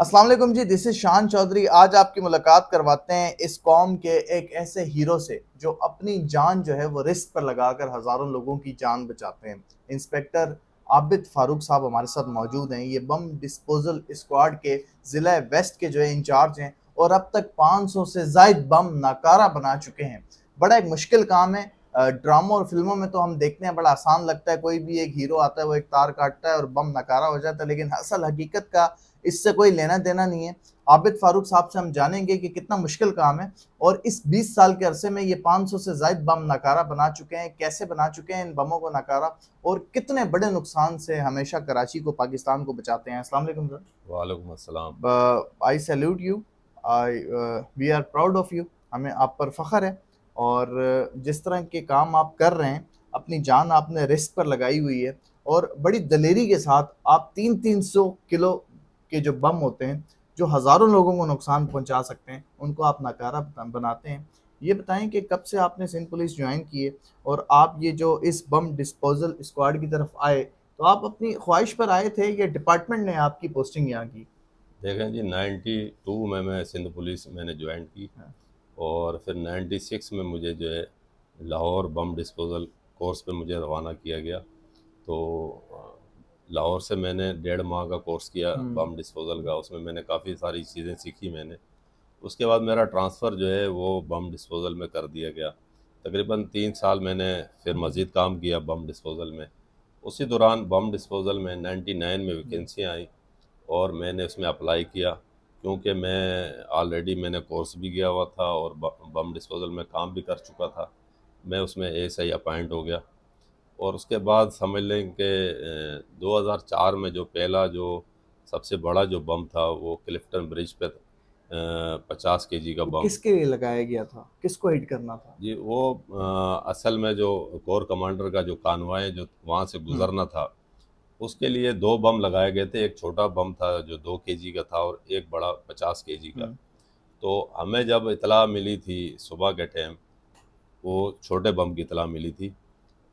Aslam ji this is शान चौधरी आज आपकी मुलाकात करवाते हैं इस कॉम के एक ऐसे हीरो से जो अपनी जान जो है वो रिस्क पर लगाकर हज़ारों लोगों की जान बचाते हैं इंस्पेक्टर आबिद फारूक साहब हमारे साथ मौजूद हैं ये बम डिस्पोजल स्क्वाड के ज़िला वेस्ट के जो है इंचार्ज हैं और अब तक 500 से जायद बम नाकारा बना चुके हैं बड़ा एक मुश्किल काम है ड्रामों और फिल्मों में तो हम देखते हैं बड़ा आसान लगता है कोई भी एक हीरो आता है वो एक तार काटता है और बम नकारा हो जाता है लेकिन असल हकीकत का इससे कोई लेना देना नहीं है आबिद फारूक साहब से हम जानेंगे कि कितना मुश्किल काम है और इस 20 साल के अरसे में ये 500 से जायद बम नकारा बना चुके हैं कैसे बना चुके हैं इन बमों को नकारा और कितने बड़े नुकसान से हमेशा कराची को पाकिस्तान को बचाते हैं अस्सलाम सर वालेकुम I salute you I we are proud of you हमें आप पर फ़ख्र है और जिस तरह के काम आप कर रहे हैं अपनी जान आपने रिस्क पर लगाई हुई है और बड़ी दलेरी के साथ आप तीन तीन सौ किलो के जो बम होते हैं जो हज़ारों लोगों को नुकसान पहुंचा सकते हैं उनको आप नाकारा बनाते हैं ये बताएं कि कब से आपने सिंध पुलिस ज्वाइन किए और आप ये जो इस बम डिस्पोजल स्क्वाड की तरफ आए तो आप अपनी ख्वाहिश पर आए थे या डिपार्टमेंट ने आपकी पोस्टिंग यहाँ की देखें जी 92 में मैं सिंध पुलिस मैंने ज्वाइन की हाँ। और फिर 96 में मुझे जो है लाहौर बम डिस्पोज़ल कोर्स पे मुझे रवाना किया गया तो लाहौर से मैंने डेढ़ माह का कोर्स किया हम्म। बम डिस्पोज़ल का उसमें मैंने काफ़ी सारी चीज़ें सीखी मैंने उसके बाद मेरा ट्रांसफ़र जो है वो बम डिस्पोज़ल में कर दिया गया तकरीबन तीन साल मैंने फिर मज़ीद काम किया बम डिस्पोज़ल में उसी दौरान बम डिस्पोज़ल में 99 में हम्म। वैकेंसी आई और मैंने उसमें अप्लाई किया क्योंकि मैं ऑलरेडी मैंने कोर्स भी किया हुआ था और बम डिस्पोजल में काम भी कर चुका था मैं उसमें एस आई अपॉइंट हो गया और उसके बाद समझ लें कि 2004 में जो पहला जो सबसे बड़ा जो बम था वो क्लिफ्टन ब्रिज पे पचास के जी का बम किसके लिए लगाया गया था किसको हिट करना था जी वो आ, असल में जो कोर कमांडर का जो कानवाए जो वहाँ से गुजरना था उसके लिए दो बम लगाए गए थे एक छोटा बम था जो दो के का था और एक बड़ा पचास के का हम्म। तो हमें जब इतला मिली थी सुबह के टाइम वो छोटे बम की इतला मिली थी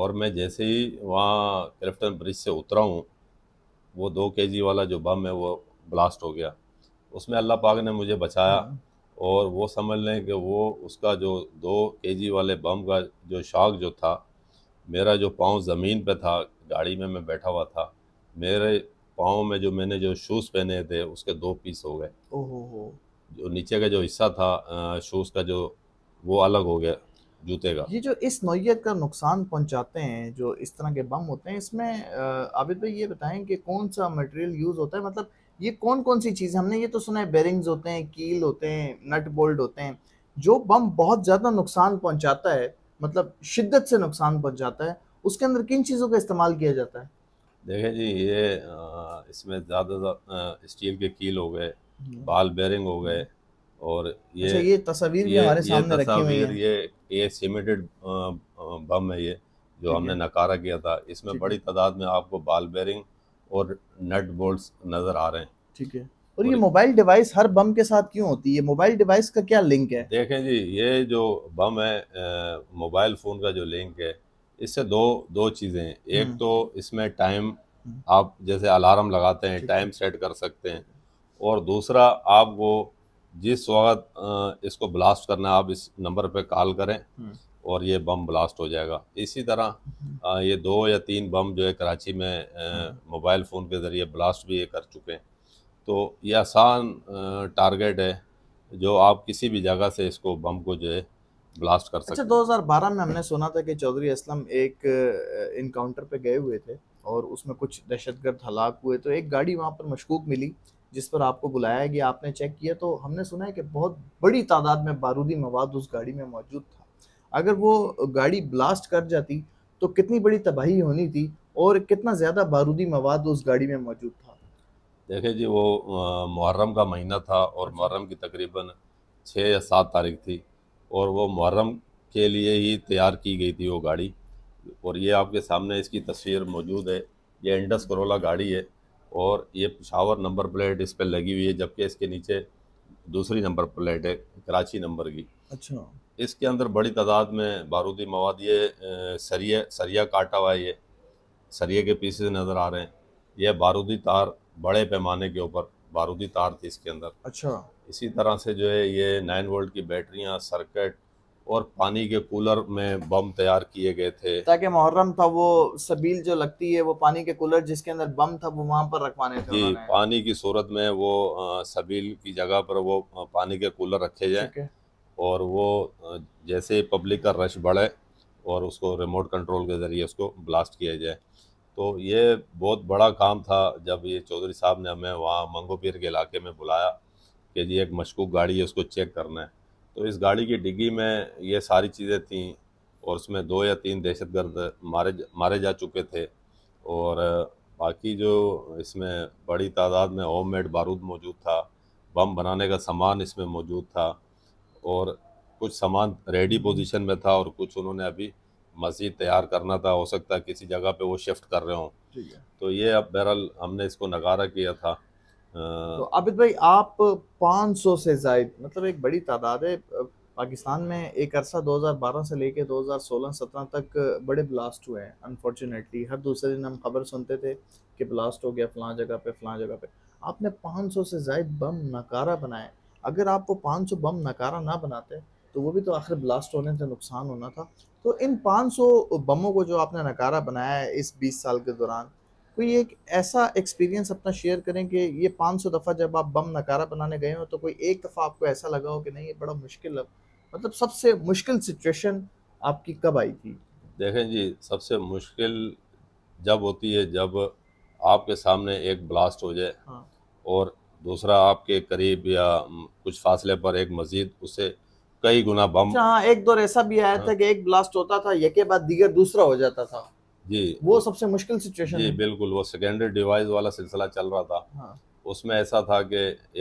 और मैं जैसे ही वहाँ क्रिफ्टन ब्रिज से उतरा हूँ वो दो के वाला जो बम है वो ब्लास्ट हो गया उसमें अल्लाह पाक ने मुझे बचाया हाँ। और वो समझ लें कि वो उसका जो दो के वाले बम का जो शाख जो था मेरा जो पाँव ज़मीन पे था गाड़ी में मैं बैठा हुआ था मेरे पाँव में जो मैंने जो शूज़ पहने थे उसके दो पीस हो गए जो नीचे का जो हिस्सा था शूज़ का जो वो अलग हो गया जूते का ये जो इस नोयत का नुकसान पहुंचाते हैं जो इस तरह के बम होते हैं इसमें आबिद भाई ये बताएं कि कौन सा मटेरियल यूज़ होता है मतलब ये कौन कौन सी चीज़ हमने ये तो सुना है बेरिंग्स होते हैं कील होते हैं नट बोल्ट होते हैं जो बम बहुत ज़्यादा नुकसान पहुँचाता है मतलब शिद्दत से नुकसान पहुँचाता है उसके अंदर किन चीज़ों का इस्तेमाल किया जाता है देखें जी ये इसमें ज़्यादा स्टील के कील हो गए हम्म। बाल बेरिंग हो गए और ये अच्छा ये तस्वीर भी हमारे सामने ये रखी हुई है ये ये सीमेंटेड बम है ये जो हमने नकारा किया था इसमें बड़ी तादाद में आपको बाल बेरिंग और नट बोल्ट्स नज़र आ रहे हैं ठीक है और, और ये मोबाइल डिवाइस हर बम के साथ क्यों होती है मोबाइल डिवाइस का क्या लिंक है देखें जी ये जो बम है मोबाइल फ़ोन का जो लिंक है इससे दो दो चीज़ें एक हम्म। तो इसमें टाइम हम्म। आप जैसे अलार्म लगाते हैं टाइम सेट कर सकते हैं और दूसरा आप वो जिस वक्त इसको ब्लास्ट करना आप इस नंबर पे कॉल करें हम्म। और ये बम ब्लास्ट हो जाएगा इसी तरह ये दो या तीन बम जो है कराची में मोबाइल फ़ोन के ज़रिए ब्लास्ट भी ये कर चुके हैं तो ये आसान टारगेट है जो आप किसी भी जगह से इसको बम को जो है ब्लास्ट कर अच्छा, सकते अच्छा 2012 में हमने सुना था कि चौधरी असलम एक इनकाउंटर पे गए हुए थे और उसमें कुछ दहशतगर्द हलाक हुए तो एक गाड़ी वहाँ पर मशकूक मिली जिस पर आपको बुलाया गया आपने चेक किया तो हमने सुना है कि बहुत बड़ी तादाद में बारूदी मवाद उस गाड़ी में मौजूद था अगर वो गाड़ी ब्लास्ट कर जाती तो कितनी बड़ी तबाही होनी थी और कितना ज़्यादा बारूदी मवाद उस गाड़ी में मौजूद था देखिए जी वो मुहर्रम का महीना था और अच्छा। मुहर्रम की तकरीबन छः या सात तारीख थी और वो मुहर्रम के लिए ही तैयार की गई थी वो गाड़ी और ये आपके सामने इसकी तस्वीर मौजूद है ये इंडस करोला गाड़ी है और ये पिशावर नंबर प्लेट इस पर लगी हुई है जबकि इसके नीचे दूसरी नंबर प्लेट है कराची नंबर की अच्छा इसके अंदर बड़ी तादाद में बारूदी मवाद ये सरिए सरिया काटा हुआ है ये सरिया के पीसेस नज़र आ रहे हैं यह बारूदी तार बड़े पैमाने के ऊपर बारूदी तार थी इसके अंदर अच्छा इसी तरह से जो है ये नाइन वोल्ट की बैटरियां सर्किट और पानी के कूलर में बम तैयार किए गए थे ताकि मुहर्रम था वो सबील जो लगती है वो पानी के कूलर जिसके अंदर बम था वो वहाँ पर रखवाने थे जी पानी की सूरत में वो सबील की जगह पर वो पानी के कूलर रखे जाए और वो जैसे पब्लिक का रश बढ़े और उसको रिमोट कंट्रोल के ज़रिए उसको ब्लास्ट किया जाए तो ये बहुत बड़ा काम था जब ये चौधरी साहब ने हमें वहाँ मंगोपीर के इलाके में बुलाया कि जी एक मशकूक गाड़ी है उसको चेक करना है तो इस गाड़ी की डिग्गी में ये सारी चीज़ें थी और उसमें दो या तीन गर्द मारे मारे जा चुके थे और बाकी जो इसमें बड़ी तादाद में होम मेड बारूद मौजूद था बम बनाने का सामान इसमें मौजूद था और कुछ सामान रेडी पोजीशन में था और कुछ उन्होंने अभी मस्जिद तैयार करना था हो सकता है किसी जगह पे वो शिफ्ट कर रहे हों तो ये अब बहरहाल हमने इसको नगारा किया था तो अबिद भाई आप 500 से जायद मतलब एक बड़ी तादाद है पाकिस्तान में एक अरसा 2012 से लेके 2016-17 तक बड़े ब्लास्ट हुए हैं अनफॉर्चुनेटली हर दूसरे दिन हम खबर सुनते थे कि ब्लास्ट हो गया फलां जगह पे फलां जगह पे आपने 500 से जायद बम नकारा बनाए अगर आप वो 500 बम नकारा ना बनाते तो वो भी तो आखिर ब्लास्ट होने से नुकसान होना था तो इन 500 बमों को जो आपने नकारा बनाया है इस 20 साल के दौरान कोई एक ऐसा एक्सपीरियंस अपना शेयर करें कि ये 500 दफ़ा जब आप बम नकारा बनाने गए हो तो कोई एक दफ़ा आपको ऐसा लगा हो कि नहीं ये बड़ा मुश्किल मतलब सबसे मुश्किल सिचुएशन आपकी कब आई थी देखें जी सबसे मुश्किल जब होती है जब आपके सामने एक ब्लास्ट हो जाए हाँ। और दूसरा आपके करीब या कुछ फासले पर एक मजीद उसे कई गुना बम अच्छा, हाँ एक दो ऐसा भी आया हाँ। था कि एक ब्लास्ट होता था यके बाद दीगर दूसरा हो जाता था जी वो सबसे मुश्किल सिचुएशन जी बिल्कुल वो सेकेंडरी डिवाइस वाला सिलसिला चल रहा था हाँ। उसमें ऐसा था कि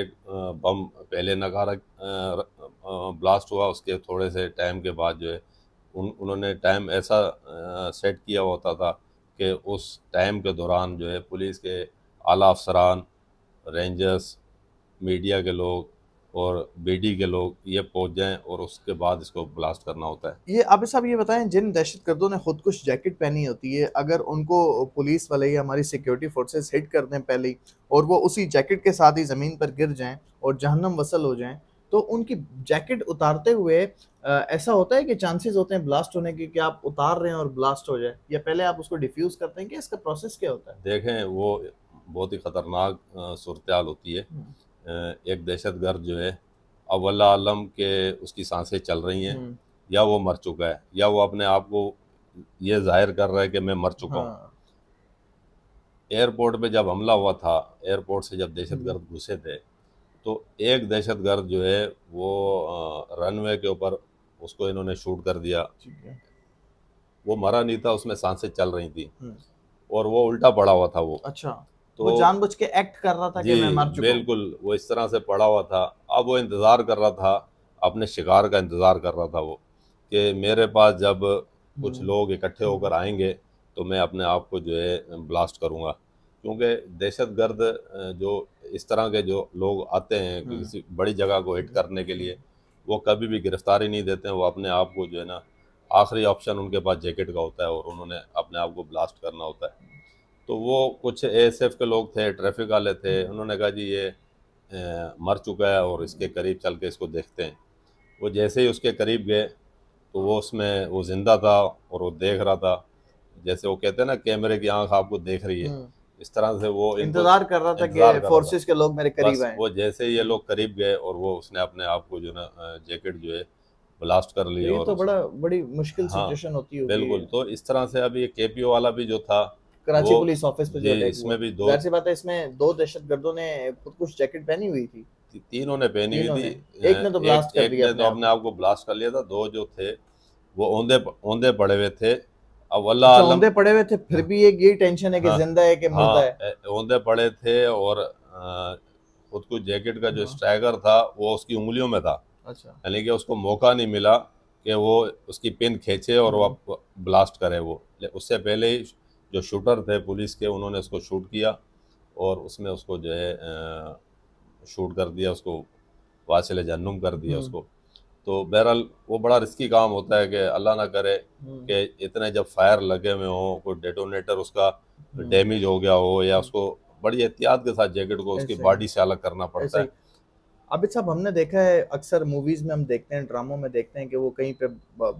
एक बम पहले नकारा ब्लास्ट हुआ उसके थोड़े से टाइम के बाद जो है उन उन्होंने टाइम ऐसा सेट किया होता था कि उस टाइम के दौरान जो है पुलिस के आला अफसरान रेंजर्स मीडिया के लोग और बेडी के लोग ये पहुंच जाएं और उसके बाद इसको ब्लास्ट करना होता है ये आप साहब ये बताएं जिन दहशत गर्दों ने खुदकुश जैकेट पहनी होती है अगर उनको पुलिस वाले या हमारी सिक्योरिटी फोर्सेस हिट कर दें पहले ही और वो उसी जैकेट के साथ ही ज़मीन पर गिर जाएं और जहन्नम वसल हो जाएं तो उनकी जैकेट उतारते हुए ऐसा होता है कि चांसेस होते हैं ब्लास्ट होने के कि आप उतार रहे हैं और ब्लास्ट हो जाए या पहले आप उसको डिफ्यूज़ करते हैं कि इसका प्रोसेस क्या होता है देखें वो बहुत ही ख़तरनाक सूरत होती है हम्म। एक दहशत गर्द जो है अवल आलम के उसकी सांसें चल रही हैं हम्म। या वो मर चुका है या वो अपने आप को ये जाहिर कर रहा है कि मैं मर चुका हूँ हाँ। एयरपोर्ट पे जब हमला हुआ था एयरपोर्ट से जब हम्म। दहशत गर्द घुसे थे तो एक दहशत गर्द जो है वो रनवे के ऊपर उसको इन्होंने शूट कर दिया वो मरा नहीं था उसमें सांसें चल रही थी हम्म। और वो उल्टा पड़ा हुआ था वो अच्छा तो जानबूझ के एक्ट कर रहा था कि मैं मर चुका बिल्कुल वो इस तरह से पड़ा हुआ था अब वो इंतज़ार कर रहा था अपने शिकार का इंतज़ार कर रहा था वो कि मेरे पास जब कुछ हम्म। लोग इकट्ठे होकर आएंगे तो मैं अपने आप को जो है ब्लास्ट करूँगा क्योंकि दहशत गर्द जो इस तरह के जो लोग आते हैं हम्म। किसी बड़ी जगह को हिट करने के लिए वो कभी भी गिरफ्तारी नहीं देते हैं वो अपने आप को जो है ना आखिरी ऑप्शन उनके पास जैकेट का होता है और उन्होंने अपने आप को ब्लास्ट करना होता है तो वो कुछ एएसएफ के लोग थे ट्रैफिक वाले थे हम्म। उन्होंने कहा जी ये मर चुका है और इसके करीब चल के इसको देखते हैं वो जैसे ही उसके करीब गए तो वो उसमें वो ज़िंदा था और वो देख रहा था जैसे वो कहते हैं ना कैमरे की आंख आपको देख रही है हम्म। इस तरह से वो इंतजार कर रहा था कि फोर्सेस के लोग मेरे करीब आए वो जैसे ये लोग करीब गए और वो उसने अपने आप को जो ना जैकेट जो है ब्लास्ट कर लिया तो बड़ा बड़ी मुश्किल सिचुएशन हाँ, होती है बिल्कुल तो इस तरह से अभी ये केपीओ वाला भी जो था कराची पुलिस ऑफिस पे जो इसमें भी दो से बात है इसमें दो दहशत गर्दों ने कुछ जैकेट पहनी हुई थी तीनों ने पहनी हुई थी एक ने तो ब्लास्ट कर दिया था तो अपने आप को ब्लास्ट कर लिया था दो जो थे वो ओंधे ओंधे पड़े हुए थे अब अल्लाह अच्छा, ओंधे पड़े हुए थे फिर हाँ। भी एक ये टेंशन है कि हाँ। जिंदा है कि हाँ, मुर्दा है ओंधे पड़े थे और खुद को जैकेट का जो स्ट्राइकर था वो उसकी उंगलियों में था अच्छा यानी कि उसको मौका नहीं मिला कि वो उसकी पिन खींचे और वो ब्लास्ट करे वो उससे पहले ही जो शूटर थे पुलिस के उन्होंने उसको शूट किया और उसमें उसको जो है शूट कर दिया उसको वासिल जहनुम कर दिया हम्म। उसको तो बहरहाल वो बड़ा रिस्की काम होता है कि अल्लाह ना करे हम्म। कि इतने जब फायर लगे हुए हों कोई डेटोनेटर उसका डैमेज हम्म। हो गया हो या उसको बड़ी एहतियात के साथ जैकेट को उसकी बॉडी से अलग करना पड़ता है अभी साहब हमने देखा है अक्सर मूवीज़ में हम देखते हैं ड्रामों में देखते हैं कि वो कहीं पे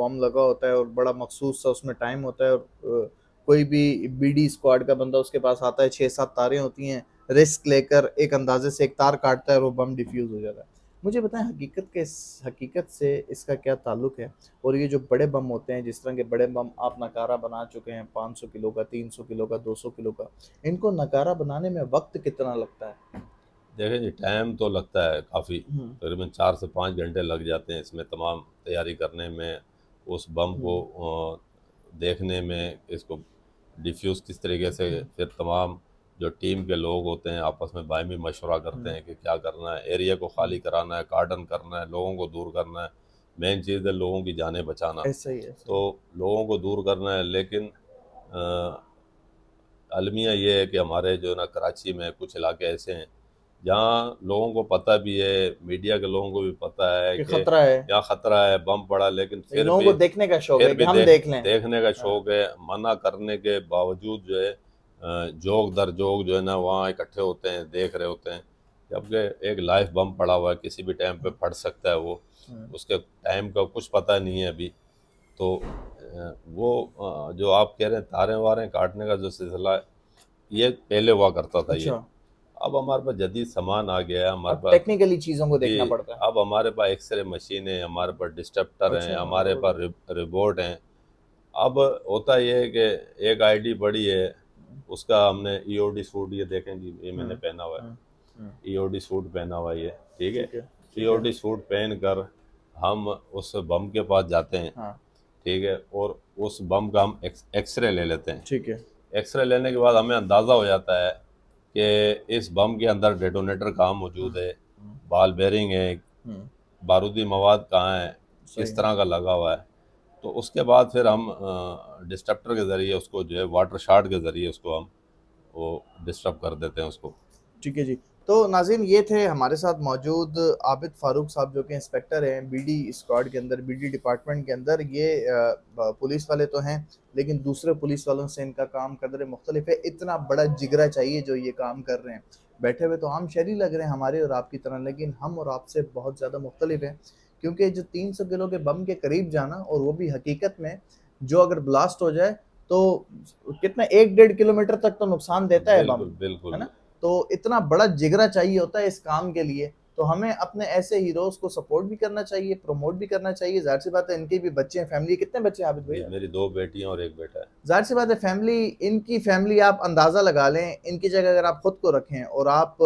बॉम्ब लगा होता है और बड़ा मखसूस सा उसमें टाइम होता है और कोई भी बीडी स्क्वाड का बंदा उसके पास आता है छः सात तारें होती हैं रिस्क लेकर एक अंदाजे से एक तार काटता है और वो बम डिफ्यूज़ हो जाता है मुझे बताएं हकीकत के हकीकत से इसका क्या ताल्लुक है और ये जो बड़े बम होते हैं जिस तरह के बड़े बम आप नकारा बना चुके हैं 500 किलो का 300 किलो का 200 किलो का इनको नकारा बनाने में वक्त कितना लगता है देखें जी टाइम तो लगता है काफ़ी हम्म। तकरीबन चार से पाँच घंटे लग जाते हैं इसमें तमाम तैयारी करने में उस बम को हम्म। देखने में इसको डिफ्यूज़ किस तरीके से हम्म। फिर तमाम जो टीम के लोग होते हैं आपस में बाहमी मशवरा करते हैं हम्म। कि क्या करना है एरिया को खाली हम्म। कराना है गार्डन करना है लोगों को दूर करना है मेन चीज़ है लोगों की जानें बचाना ही है तो लोगों को दूर करना है लेकिन अलमिया ये है कि हमारे जो है ना कराची में कुछ इलाके ऐसे हैं जहाँ लोगों को पता भी है मीडिया के लोगों को भी पता है कि खतरा है यहाँ खतरा है बम पड़ा लेकिन तो फिर लोगों को देखने का शौक है हम देख, देख लें देखने का हाँ। शौक है मना करने के बावजूद जो है जोग दर जोग जो है ना वहाँ इकट्ठे होते हैं देख रहे होते हैं जबकि एक लाइफ बम पड़ा हुआ है किसी भी टाइम पे फट सकता है वो हाँ। उसके टाइम का कुछ पता नहीं है अभी तो वो जो आप कह रहे हैं तारें वारें काटने का जो सिलसिला ये पहले हुआ करता था ये अच्छा। अब हमारे पास जदीद सामान आ गया है हमारे पास टेक्निकली चीज़ों को देखना पड़ता है अब हमारे पास एक्सरे मशीन है हमारे पास डिस्टप्टर हैं अच्छा, हमारे हाँ, पास रिबोट हैं अब होता यह है कि एक आईडी बड़ी है उसका हमने ईओडी e सूट ये देखें जी ये मैंने हाँ, पहना हुआ है ईओडी हाँ, सूट e पहना हुआ ये ठीक है ई सूट पहन कर हम उस बम के पास जाते हैं ठीक है और उस बम का हम एक्सरे ले लेते हैं ठीक है एक्सरे लेने के बाद हमें अंदाज़ा हो जाता है कि इस बम के अंदर डेटोनेटर कहाँ मौजूद है हम्म। बाल बेरिंग है हम्म। बारूदी मवाद कहाँ है किस तरह का लगा हुआ है तो उसके बाद फिर हम डिस्ट्रप्टर के ज़रिए उसको जो है वाटर शार्ट के ज़रिए उसको हम वो डिस्टर्ब कर देते हैं उसको ठीक है जी तो नाजिन ये थे हमारे साथ मौजूद आबिद फारूक साहब जो कि इंस्पेक्टर हैं बीडी स्क्वाड के अंदर बीडी डिपार्टमेंट के अंदर ये पुलिस वाले तो हैं लेकिन दूसरे पुलिस वालों से इनका काम कदर मुख्तलिफ है इतना बड़ा जिगरा चाहिए जो ये काम कर रहे हैं बैठे हुए तो आम शहरी लग रहे हैं हमारे और आपकी तरह लेकिन हम और आपसे बहुत ज़्यादा मुख्तलिफ हैं क्योंकि जो तीन सौ किलो के बम के करीब जाना और वो भी हकीकत में जो अगर ब्लास्ट हो जाए तो कितना एक डेढ़ किलोमीटर तक तो नुकसान देता है बम बिल्कुल है ना तो इतना बड़ा जिगरा चाहिए होता है इस काम के लिए तो हमें अपने ऐसे हीरोज को सपोर्ट भी करना चाहिए प्रमोट भी करना चाहिए जाहिर सी बात है इनके भी बच्चे हैं फैमिली कितने बच्चे हैं आबिद भाई मेरी दो बेटियां और एक बेटा है जाहिर सी बात है फैमिली इनकी फैमिली आप अंदाज़ा लगा लें इनकी जगह अगर आप खुद को रखें और आप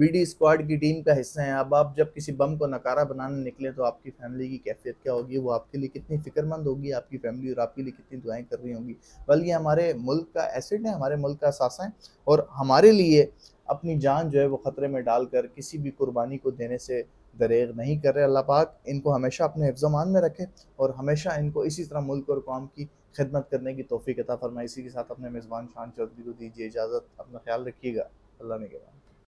बीडी स्क्वाड की टीम का हिस्सा हैं अब आप जब किसी बम को नकारा बनाने निकले तो आपकी फैमिली की कैफियत क्या होगी वो आपके लिए कितनी फिक्रमंद होगी आपकी फैमिली और आपके लिए कितनी दुआएं कर रही होंगी बल्कि हमारे मुल्क का एसिड है हमारे मुल्क का सासा है और हमारे लिए अपनी जान जो है वो ख़तरे में डालकर किसी भी कुर्बानी को देने से दरेग नहीं कर रहे अल्लाह पाक इनको हमेशा अपने हफ्ज़मान में रखे और हमेशा इनको इसी तरह मुल्क और कौम की खिदमत करने की तोफ़ी कता फरमाए इसी के साथ अपने मेज़बान शान चौधरी को दीजिए इजाज़त अपना ख्याल रखिएगा अल्लाह ने कहा